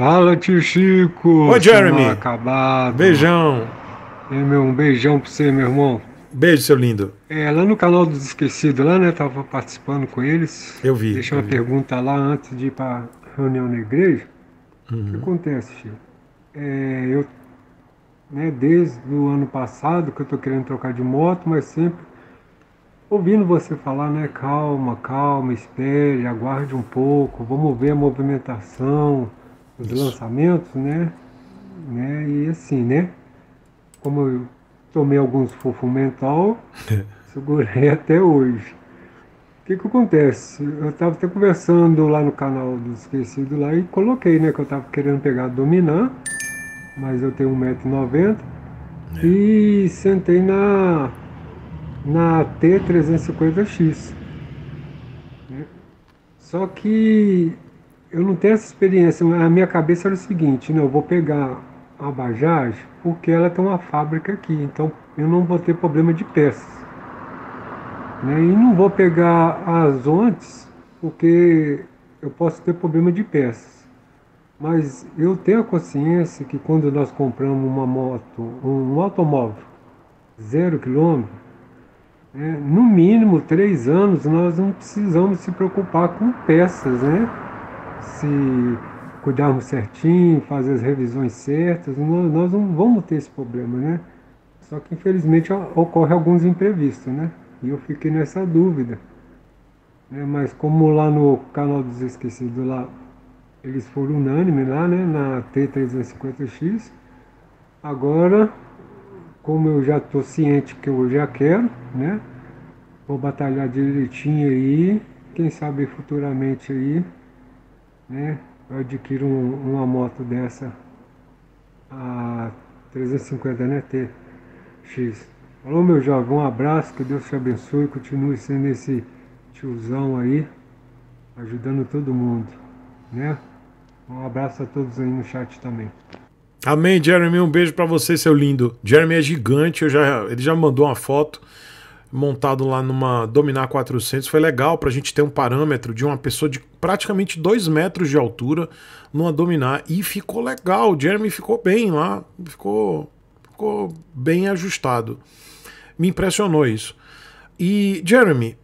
Fala, tio Chico. Oi, Jeremy. Acabado. Beijão. É, meu, um beijão pra você, meu irmão. Beijo, seu lindo. É, lá no canal dos Esquecidos, lá, né? Tava participando com eles. Eu vi. Deixa eu uma vi. pergunta lá antes de ir pra reunião na igreja. Uhum. O que uhum. acontece, Chico? É, eu, né, desde o ano passado que eu tô querendo trocar de moto, mas sempre ouvindo você falar, né? Calma, calma, espere, aguarde um pouco, vamos ver a movimentação os Isso. lançamentos, né? né? E assim, né? Como eu tomei alguns fofo mental, segurei até hoje. O que que acontece? Eu estava até conversando lá no canal do Esquecido lá e coloquei, né? Que eu estava querendo pegar Dominar, mas eu tenho 1,90m. É. E sentei na, na T350X. Né? Só que eu não tenho essa experiência, mas a minha cabeça era o seguinte, não, eu vou pegar a Bajaj porque ela tem uma fábrica aqui, então eu não vou ter problema de peças. Né? E não vou pegar as ontes porque eu posso ter problema de peças. Mas eu tenho a consciência que quando nós compramos uma moto, um automóvel zero quilômetro, né? no mínimo três anos nós não precisamos se preocupar com peças, né? se cuidarmos certinho, fazer as revisões certas, nós não vamos ter esse problema, né? Só que infelizmente ocorre alguns imprevistos, né? E eu fiquei nessa dúvida. Né? mas como lá no canal dos esquecidos lá, eles foram unânime lá, né? Na T350X, agora, como eu já estou ciente que eu já quero, né? Vou batalhar direitinho aí, quem sabe futuramente aí né? Eu adquiro um, uma moto dessa a 350 NTX. Falou Alô meu jovem, um abraço, que Deus te abençoe, continue sendo esse tiozão aí, ajudando todo mundo, né? Um abraço a todos aí no chat também. Amém, Jeremy. Um beijo para você, seu lindo. Jeremy é gigante, eu já, ele já mandou uma foto montado lá numa Dominar 400 foi legal para a gente ter um parâmetro de uma pessoa de praticamente 2 metros de altura numa Dominar e ficou legal. O Jeremy ficou bem lá, ficou, ficou bem ajustado. Me impressionou isso. E, Jeremy,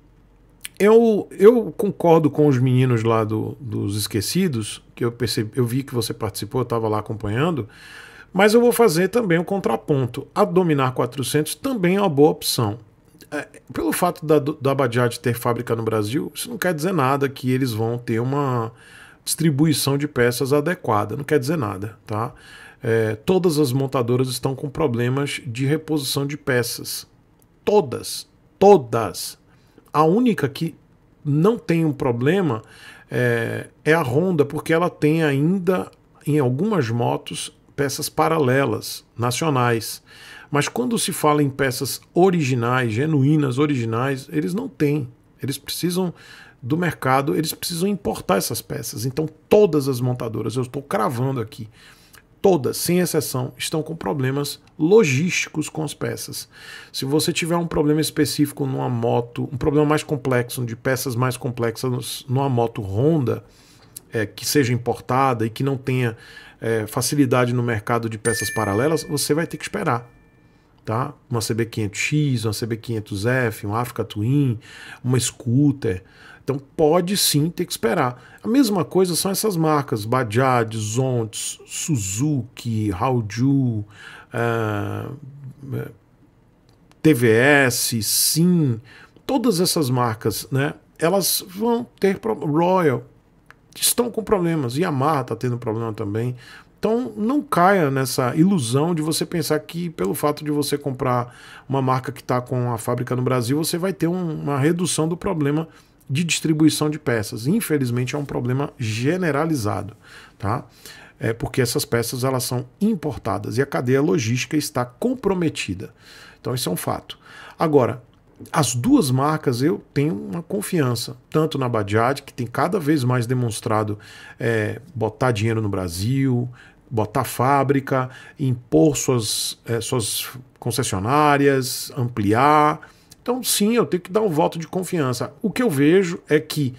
eu, eu concordo com os meninos lá do, dos Esquecidos, que eu, percebi, eu vi que você participou, eu estava lá acompanhando. Mas eu vou fazer também o um contraponto. A Dominar 400 também é uma boa opção. É, pelo fato da, da Bajaj ter fábrica no Brasil, isso não quer dizer nada que eles vão ter uma distribuição de peças adequada. Não quer dizer nada, tá? É, todas as montadoras estão com problemas de reposição de peças. Todas, todas. A única que não tem um problema é, é a Honda, porque ela tem ainda em algumas motos peças paralelas nacionais. Mas quando se fala em peças originais, genuínas, originais, eles não têm. Eles precisam do mercado, eles precisam importar essas peças. Então, todas as montadoras, eu estou cravando aqui, todas, sem exceção, estão com problemas logísticos com as peças. Se você tiver um problema específico numa moto, um problema mais complexo, de peças mais complexas numa moto Honda, é, que seja importada e que não tenha é, facilidade no mercado de peças paralelas, você vai ter que esperar tá? Uma CB500X, uma CB500F, um Africa Twin, uma Scooter. Então pode sim ter que esperar. A mesma coisa são essas marcas, Bajaj, Zontes, Suzuki, Haoju, uh, eh, eh, TVS, Sim, todas essas marcas, né? Elas vão ter Royal estão com problemas. Yamaha está tendo problema também. Então não caia nessa ilusão de você pensar que pelo fato de você comprar uma marca que está com a fábrica no Brasil, você vai ter um, uma redução do problema de distribuição de peças. Infelizmente é um problema generalizado, tá? É porque essas peças elas são importadas e a cadeia logística está comprometida. Então isso é um fato. Agora, as duas marcas eu tenho uma confiança, tanto na Bajaj, que tem cada vez mais demonstrado é, botar dinheiro no Brasil, botar fábrica, impor suas, é, suas concessionárias, ampliar. Então, sim, eu tenho que dar um voto de confiança. O que eu vejo é que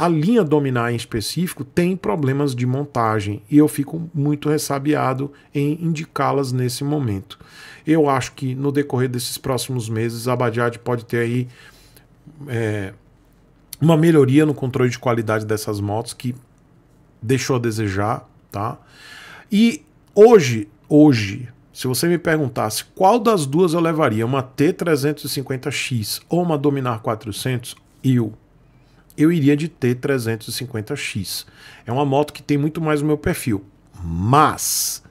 a linha Dominar em específico tem problemas de montagem e eu fico muito ressabiado em indicá-las nesse momento. Eu acho que no decorrer desses próximos meses a Bajaj pode ter aí é, uma melhoria no controle de qualidade dessas motos que deixou a desejar, tá? E hoje, hoje, se você me perguntasse qual das duas eu levaria, uma T350X ou uma Dominar 400, eu eu iria de T350X. É uma moto que tem muito mais o meu perfil. Mas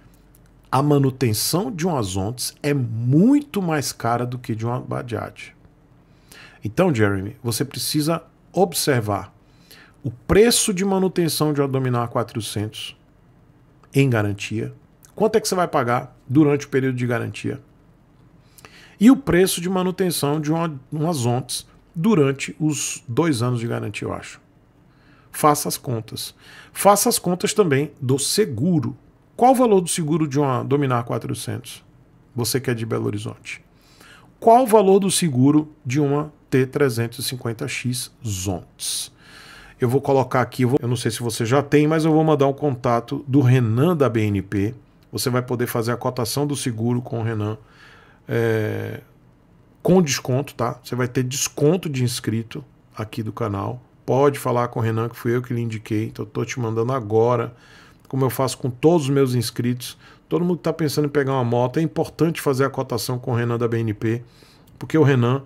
a manutenção de um Azontes é muito mais cara do que de uma Bajaj. Então, Jeremy, você precisa observar o preço de manutenção de uma Dominar 400 em garantia. Quanto é que você vai pagar durante o período de garantia? E o preço de manutenção de uma, uma durante os dois anos de garantia, eu acho. Faça as contas. Faça as contas também do seguro. Qual o valor do seguro de uma Dominar 400? Você que é de Belo Horizonte. Qual o valor do seguro de uma T350X Zontes? Eu vou colocar aqui, eu, não sei se você já tem, mas eu vou mandar um contato do Renan da BNP. Você vai poder fazer a cotação do seguro com o Renan. É, com desconto, tá? Você vai ter desconto de inscrito aqui do canal. Pode falar com o Renan, que fui eu que lhe indiquei. Então, estou te mandando agora, como eu faço com todos os meus inscritos. Todo mundo que está pensando em pegar uma moto, é importante fazer a cotação com o Renan da BNP, porque o Renan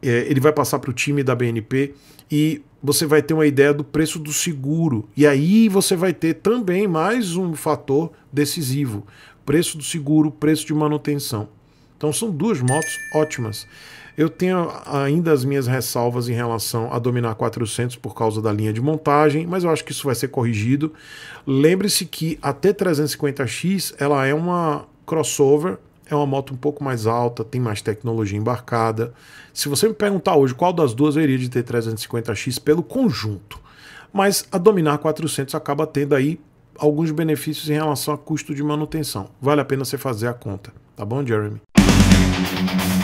é, ele vai passar para o time da BNP e você vai ter uma ideia do preço do seguro. E aí você vai ter também mais um fator decisivo: preço do seguro, preço de manutenção. Então são duas motos ótimas. Eu tenho ainda as minhas ressalvas em relação a dominar 400 por causa da linha de montagem, mas eu acho que isso vai ser corrigido. Lembre-se que a T350X ela é uma crossover, é uma moto um pouco mais alta, tem mais tecnologia embarcada. Se você me perguntar hoje qual das duas eu iria de T350X pelo conjunto, mas a dominar 400 acaba tendo aí alguns benefícios em relação a custo de manutenção. Vale a pena você fazer a conta, tá bom, Jeremy? Thank you.